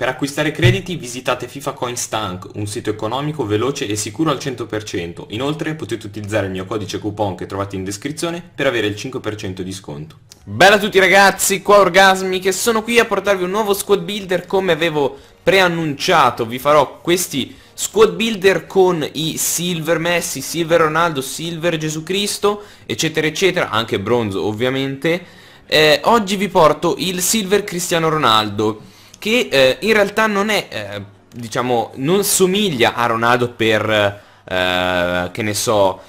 Per acquistare crediti visitate FIFA Coin Stank, un sito economico, veloce e sicuro al 100%. Inoltre potete utilizzare il mio codice coupon che trovate in descrizione per avere il 5% di sconto. Bella a tutti ragazzi, qua Orgasmi che sono qui a portarvi un nuovo squad builder come avevo preannunciato. Vi farò questi squad builder con i Silver Messi, Silver Ronaldo, Silver Gesù Cristo, eccetera eccetera, anche bronzo ovviamente. Eh, oggi vi porto il Silver Cristiano Ronaldo che eh, in realtà non è, eh, diciamo, non somiglia a Ronaldo per, eh, che ne so,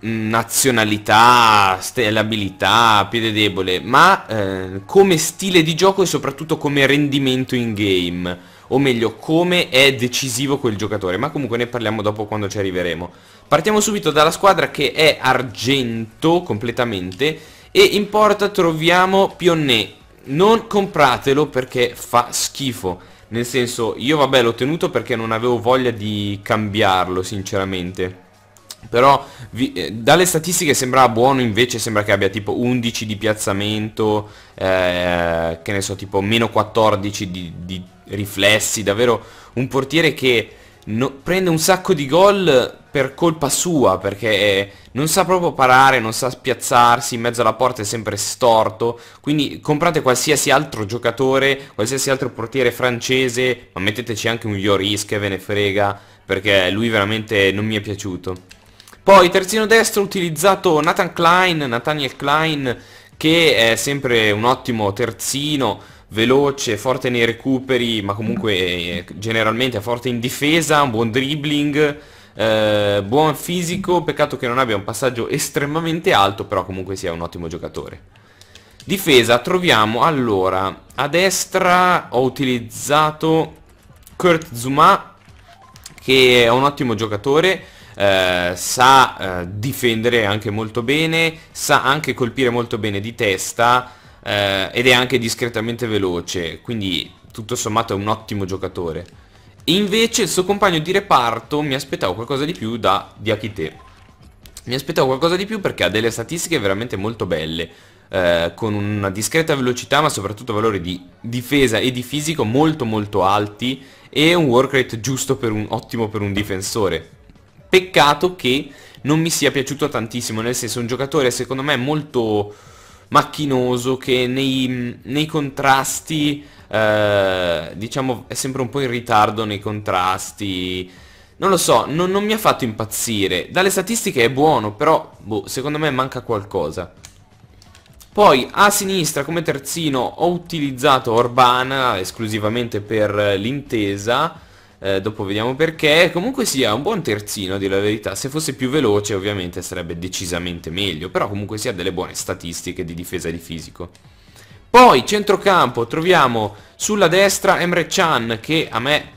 nazionalità, stellabilità, piede debole, ma eh, come stile di gioco e soprattutto come rendimento in game, o meglio come è decisivo quel giocatore, ma comunque ne parliamo dopo quando ci arriveremo. Partiamo subito dalla squadra che è argento completamente e in porta troviamo Pionnet non compratelo perché fa schifo. Nel senso, io vabbè l'ho tenuto perché non avevo voglia di cambiarlo, sinceramente. Però vi, eh, dalle statistiche sembrava buono, invece sembra che abbia tipo 11 di piazzamento, eh, che ne so, tipo meno 14 di, di riflessi, davvero un portiere che no, prende un sacco di gol per colpa sua perché eh, non sa proprio parare, non sa spiazzarsi, in mezzo alla porta è sempre storto, quindi comprate qualsiasi altro giocatore, qualsiasi altro portiere francese, ma metteteci anche un Lloris che ve ne frega perché lui veramente non mi è piaciuto. Poi terzino destro ho utilizzato Nathan Klein, Nathaniel Klein che è sempre un ottimo terzino, veloce, forte nei recuperi, ma comunque eh, generalmente forte in difesa, un buon dribbling, eh, buon fisico, peccato che non abbia un passaggio estremamente alto, però comunque sia un ottimo giocatore. Difesa troviamo allora a destra ho utilizzato Kurt Zuma che è un ottimo giocatore eh, sa eh, difendere anche molto bene, sa anche colpire molto bene di testa eh, ed è anche discretamente veloce, quindi tutto sommato è un ottimo giocatore. E invece il suo compagno di reparto mi aspettavo qualcosa di più da Diakite. Mi aspettavo qualcosa di più perché ha delle statistiche veramente molto belle, eh, con una discreta velocità ma soprattutto valori di difesa e di fisico molto molto alti e un work rate giusto per un, ottimo per un difensore. Peccato che non mi sia piaciuto tantissimo, nel senso un giocatore secondo me molto macchinoso che nei, nei contrasti eh, diciamo è sempre un po' in ritardo nei contrasti non lo so, non, non mi ha fatto impazzire dalle statistiche è buono però boh, secondo me manca qualcosa poi a sinistra come terzino ho utilizzato Orbana esclusivamente per l'intesa eh, dopo vediamo perché, comunque sia un buon terzino a dire la verità, se fosse più veloce ovviamente sarebbe decisamente meglio, però comunque sia delle buone statistiche di difesa di fisico. Poi centrocampo troviamo sulla destra Emre Chan che a me è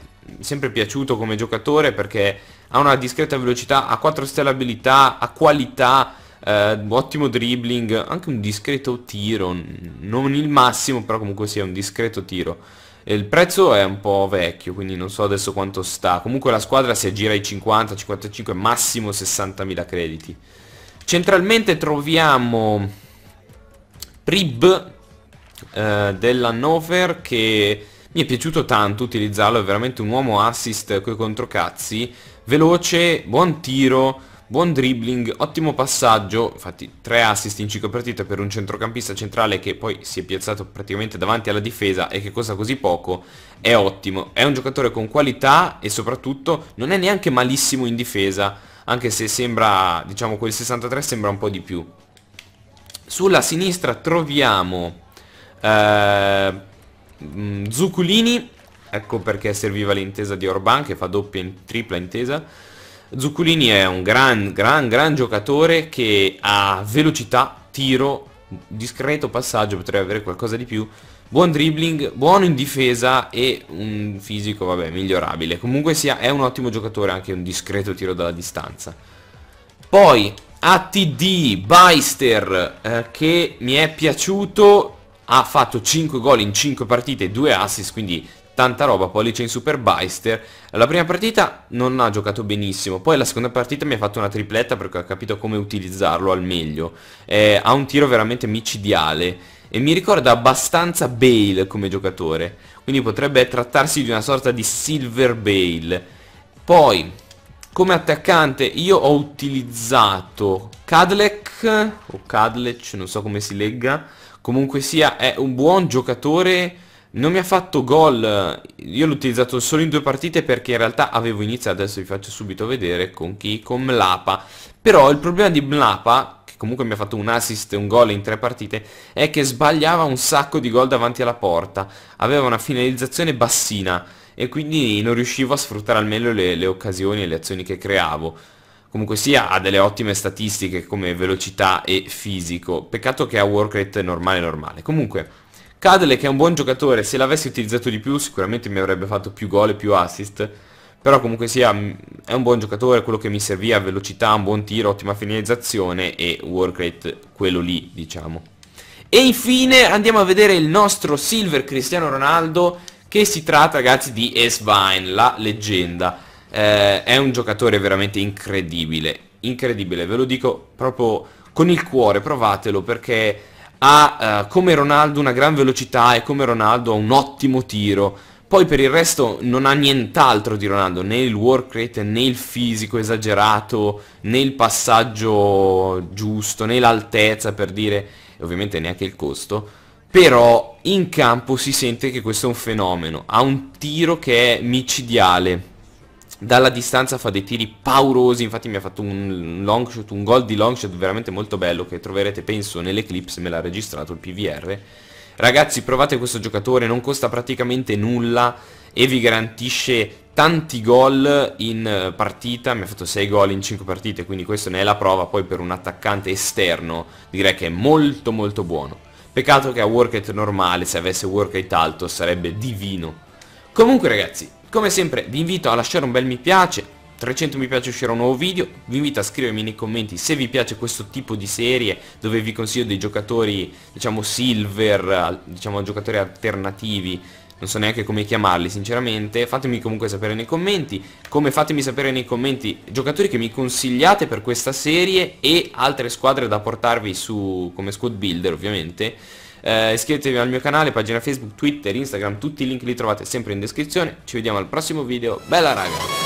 sempre piaciuto come giocatore perché ha una discreta velocità, ha 4 stelle abilità, ha qualità, eh, ottimo dribbling, anche un discreto tiro, non il massimo però comunque sia un discreto tiro il prezzo è un po' vecchio, quindi non so adesso quanto sta. Comunque la squadra si aggira ai 50, 55, massimo 60.000 crediti. Centralmente troviamo Prib eh, dell'Hannover che mi è piaciuto tanto utilizzarlo, è veramente un uomo assist coi controcazzi, veloce, buon tiro, Buon dribbling, ottimo passaggio, infatti 3 assist in 5 partite per un centrocampista centrale che poi si è piazzato praticamente davanti alla difesa e che costa così poco, è ottimo. È un giocatore con qualità e soprattutto non è neanche malissimo in difesa, anche se sembra, diciamo quel 63 sembra un po' di più. Sulla sinistra troviamo eh, mm, Zuculini, ecco perché serviva l'intesa di Orban che fa doppia in tripla intesa. Zuccolini è un gran, gran, gran giocatore che ha velocità, tiro, discreto passaggio, potrebbe avere qualcosa di più, buon dribbling, buono in difesa e un fisico, vabbè, migliorabile. Comunque sia, è un ottimo giocatore, anche un discreto tiro dalla distanza. Poi, ATD, Beister, eh, che mi è piaciuto ha fatto 5 gol in 5 partite e 2 assist, quindi tanta roba, pollice in super Byster. La prima partita non ha giocato benissimo, poi la seconda partita mi ha fatto una tripletta perché ho capito come utilizzarlo al meglio. Eh, ha un tiro veramente micidiale e mi ricorda abbastanza Bale come giocatore, quindi potrebbe trattarsi di una sorta di Silver Bale. Poi, come attaccante io ho utilizzato Kadlec, o Kadlec, non so come si legga, comunque sia è un buon giocatore, non mi ha fatto gol, io l'ho utilizzato solo in due partite perché in realtà avevo iniziato, adesso vi faccio subito vedere con chi, con Mlapa, però il problema di Mlapa che comunque mi ha fatto un assist e un gol in tre partite, è che sbagliava un sacco di gol davanti alla porta, aveva una finalizzazione bassina e quindi non riuscivo a sfruttare al meglio le, le occasioni e le azioni che creavo comunque sia ha delle ottime statistiche come velocità e fisico, peccato che ha work rate normale normale. Comunque, Cadle che è un buon giocatore, se l'avessi utilizzato di più sicuramente mi avrebbe fatto più gol e più assist, però comunque sia mm, è un buon giocatore, quello che mi serviva, velocità, un buon tiro, ottima finalizzazione e work rate quello lì, diciamo. E infine andiamo a vedere il nostro Silver Cristiano Ronaldo che si tratta ragazzi di Esvine, la leggenda eh, è un giocatore veramente incredibile, incredibile, ve lo dico proprio con il cuore, provatelo perché ha eh, come Ronaldo una gran velocità e come Ronaldo ha un ottimo tiro. Poi per il resto non ha nient'altro di Ronaldo, né il work rate, né il fisico esagerato, né il passaggio giusto, né l'altezza per dire, ovviamente neanche il costo. Però in campo si sente che questo è un fenomeno, ha un tiro che è micidiale, dalla distanza fa dei tiri paurosi, infatti mi ha fatto un long shot, un gol di long shot veramente molto bello che troverete penso nell'eclipse, me l'ha registrato il PVR. Ragazzi provate questo giocatore, non costa praticamente nulla e vi garantisce tanti gol in eh, partita, mi ha fatto 6 gol in 5 partite, quindi questa ne è la prova, poi per un attaccante esterno direi che è molto molto buono. Peccato che a work rate normale, se avesse work rate alto, sarebbe divino. Comunque ragazzi, come sempre vi invito a lasciare un bel mi piace 300 mi piace uscirà un nuovo video, vi invito a scrivermi nei commenti se vi piace questo tipo di serie dove vi consiglio dei giocatori, diciamo, silver, diciamo, giocatori alternativi, non so neanche come chiamarli sinceramente, fatemi comunque sapere nei commenti, come fatemi sapere nei commenti giocatori che mi consigliate per questa serie e altre squadre da portarvi su come squad builder ovviamente, eh, iscrivetevi al mio canale, pagina Facebook, Twitter, Instagram, tutti i link li trovate sempre in descrizione, ci vediamo al prossimo video, bella raga!